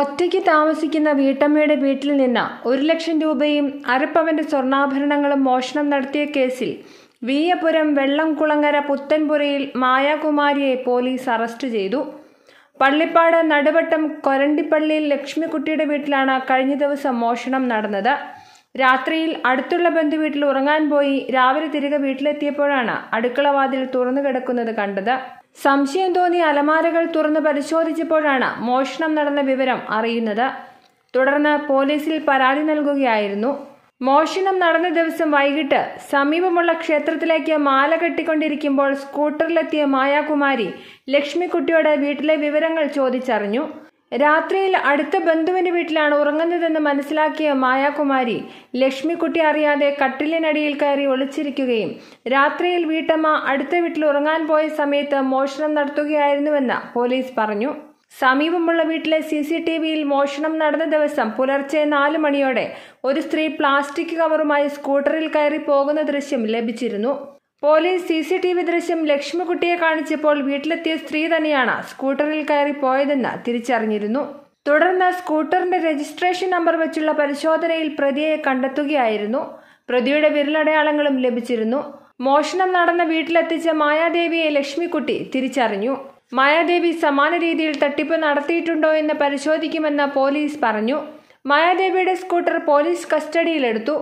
ഒറ്റയ്ക്ക് താമസിക്കുന്ന വീട്ടമ്മയുടെ വീട്ടിൽ നിന്ന് ഒരു ലക്ഷം രൂപയും അരപ്പവന്റെ സ്വർണ്ണാഭരണങ്ങളും മോഷണം നടത്തിയ കേസിൽ വീയപുരം വെള്ളംകുളങ്ങര പുത്തൻപുരയിൽ മായാകുമാരിയെ പോലീസ് അറസ്റ്റ് ചെയ്തു പള്ളിപ്പാട് നടുവട്ടം കൊരണ്ടിപ്പള്ളിയിൽ ലക്ഷ്മിക്കുട്ടിയുടെ വീട്ടിലാണ് കഴിഞ്ഞ ദിവസം മോഷണം നടന്നത് രാത്രിയിൽ അടുത്തുള്ള ബന്ധുവീട്ടിൽ ഉറങ്ങാൻ പോയി രാവിലെ തിരികെ വീട്ടിലെത്തിയപ്പോഴാണ് അടുക്കളവാതിൽ തുറന്നു കിടക്കുന്നത് കണ്ടത് സംശയം തോന്നി അലമാരകൾ തുറന്ന് പരിശോധിച്ചപ്പോഴാണ് മോഷണം നടന്ന വിവരം അറിയുന്നത് തുടർന്ന് പോലീസിൽ പരാതി നൽകുകയായിരുന്നു മോഷണം നടന്ന ദിവസം വൈകിട്ട് സമീപമുള്ള ക്ഷേത്രത്തിലേക്ക് മാല കെട്ടിക്കൊണ്ടിരിക്കുമ്പോൾ സ്കൂട്ടറിലെത്തിയ മായാകുമാരി ലക്ഷ്മിക്കുട്ടിയോട് വീട്ടിലെ വിവരങ്ങൾ ചോദിച്ചറിഞ്ഞു രാത്രിയിൽ അടുത്ത ബന്ധുവിന്റെ വീട്ടിലാണ് ഉറങ്ങുന്നതെന്ന് മനസ്സിലാക്കിയ മായാകുമാരി ലക്ഷ്മിക്കുട്ടി അറിയാതെ കട്ടിലിനടിയിൽ കയറി ഒളിച്ചിരിക്കുകയും രാത്രിയിൽ വീട്ടമ്മ അടുത്ത വീട്ടിൽ ഉറങ്ങാൻ പോയ സമയത്ത് മോഷണം നടത്തുകയായിരുന്നുവെന്ന് പോലീസ് പറഞ്ഞു സമീപമുള്ള വീട്ടിലെ സി സി ടി വിയിൽ മോഷണം നടന്ന ദിവസം പുലർച്ചെ നാല് മണിയോടെ ഒരു സ്ത്രീ പ്ലാസ്റ്റിക് കവറുമായി സ്കൂട്ടറിൽ കയറി പോകുന്ന ദൃശ്യം ലഭിച്ചിരുന്നു police C C T V ദൃശ്യം ലക്ഷ്മിക്കുട്ടിയെ കാണിച്ചപ്പോൾ വീട്ടിലെത്തിയ സ്ത്രീ തന്നെയാണ് സ്കൂട്ടറിൽ കയറി പോയതെന്ന് തിരിച്ചറിഞ്ഞിരുന്നു തുടർന്ന് സ്കൂട്ടറിന്റെ രജിസ്ട്രേഷൻ നമ്പർ വെച്ചുള്ള പരിശോധനയിൽ പ്രതിയെ കണ്ടെത്തുകയായിരുന്നു പ്രതിയുടെ വിരലടയാളങ്ങളും ലഭിച്ചിരുന്നു മോഷണം നടന്ന വീട്ടിലെത്തിച്ച മായാദേവിയെ ലക്ഷ്മിക്കുട്ടി തിരിച്ചറിഞ്ഞു മായാദേവി സമാന രീതിയിൽ തട്ടിപ്പ് നടത്തിയിട്ടുണ്ടോ എന്ന് പരിശോധിക്കുമെന്ന് പോലീസ് പറഞ്ഞു മായാദേവിയുടെ സ്കൂട്ടർ പോലീസ് കസ്റ്റഡിയിലെടുത്തു